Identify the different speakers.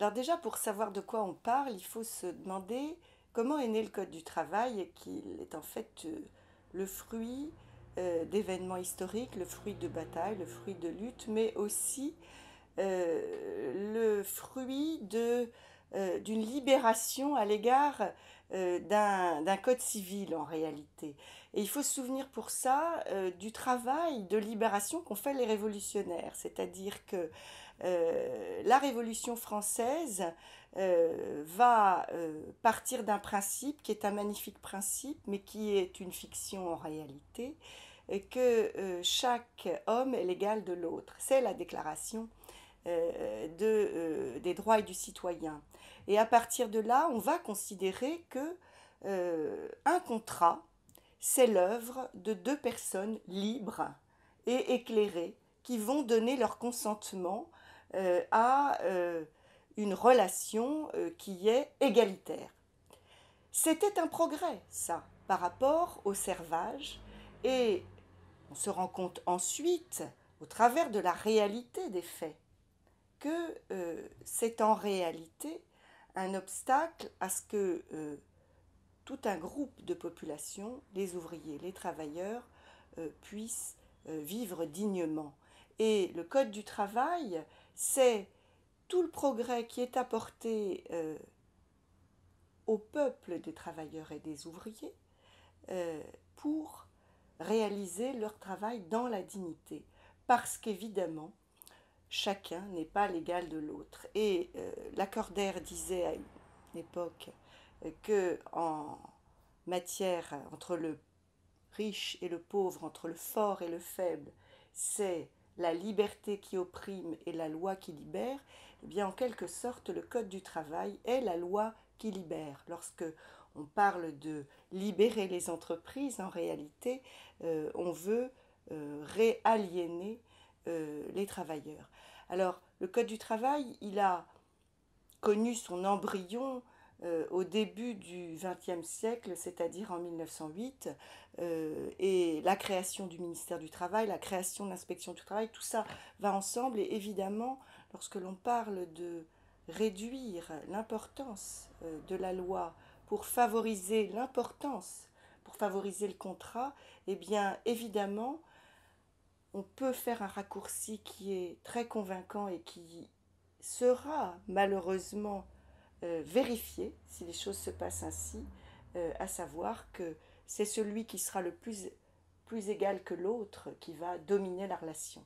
Speaker 1: Alors déjà, pour savoir de quoi on parle, il faut se demander comment est né le Code du travail et qu'il est en fait euh, le fruit euh, d'événements historiques, le fruit de batailles, le fruit de luttes, mais aussi euh, le fruit de euh, d'une libération à l'égard euh, d'un code civil en réalité. Et il faut se souvenir pour ça euh, du travail de libération qu'ont fait les révolutionnaires, c'est-à-dire que la Révolution française va partir d'un principe qui est un magnifique principe, mais qui est une fiction en réalité, et que chaque homme est l'égal de l'autre. C'est la déclaration des droits et du citoyen. Et à partir de là, on va considérer que euh, un contrat, c'est l'œuvre de deux personnes libres et éclairées qui vont donner leur consentement euh, à euh, une relation qui est égalitaire. C'était un progrès, ça, par rapport au servage, et on se rend compte ensuite, au travers de la réalité des faits, que c'est en réalité un obstacle à ce que euh, tout un groupe de population, les ouvriers, les travailleurs, euh, puissent euh, vivre dignement. Et le Code du travail, c'est tout le progrès qui est apporté au peuple des travailleurs et des ouvriers pour réaliser leur travail dans la dignité. Parce qu'évidemment, chacun n'est pas l'égal de l'autre. Et euh, Lacordaire disait à une époque euh, que en matière entre le riche et le pauvre, entre le fort et le faible, c'est la liberté qui opprime et la loi qui libère, eh bien en quelque sorte le code du travail est la loi qui libère. Lorsque on parle de libérer les entreprises, en réalité, euh, on veut euh, réaliéner euh, les travailleurs. Alors, le Code du travail, il a connu son embryon euh, au début du XXe siècle, c'est-à-dire en 1908, euh, et la création du ministère du Travail, la création de l'inspection du travail, tout ça va ensemble, et évidemment, lorsque l'on parle de réduire l'importance de la loi pour favoriser l'importance, pour favoriser le contrat, eh bien évidemment, on peut faire un raccourci qui est très convaincant et qui sera malheureusement euh, vérifié si les choses se passent ainsi, euh, à savoir que c'est celui qui sera le plus égal que l'autre qui va dominer la relation.